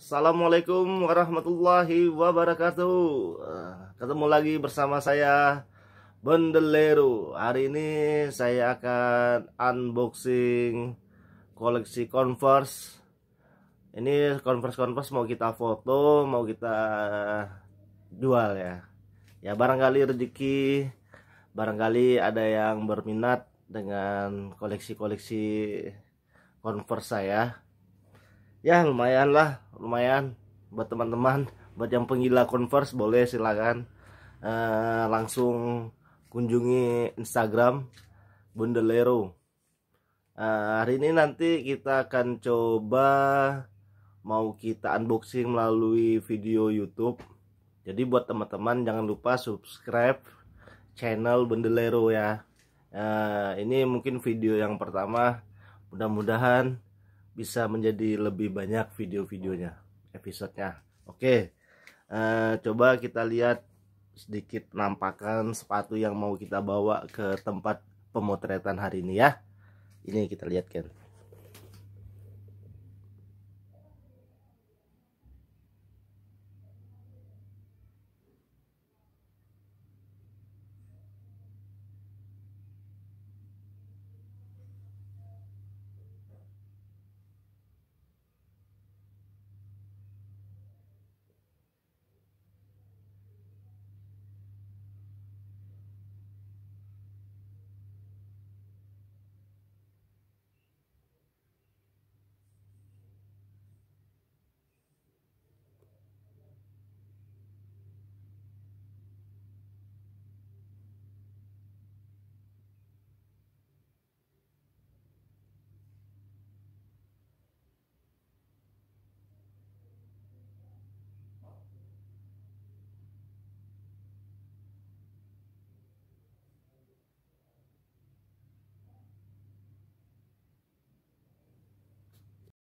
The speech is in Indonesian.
Assalamualaikum warahmatullahi wabarakatuh eh, Ketemu lagi bersama saya Bendelero Hari ini saya akan unboxing koleksi Converse Ini Converse-Converse mau kita foto, mau kita jual ya Ya barangkali rezeki Barangkali ada yang berminat dengan koleksi-koleksi Converse saya Ya lumayan lah lumayan buat teman-teman buat yang penggila converse boleh silakan uh, langsung kunjungi Instagram Bundelero. Uh, eh, hari ini nanti kita akan coba mau kita unboxing melalui video YouTube. Jadi buat teman-teman jangan lupa subscribe channel Bundelero ya. Uh, ini mungkin video yang pertama. Mudah-mudahan bisa menjadi lebih banyak video-videonya episodenya oke uh, coba kita lihat sedikit nampakan sepatu yang mau kita bawa ke tempat pemotretan hari ini ya ini kita lihat kan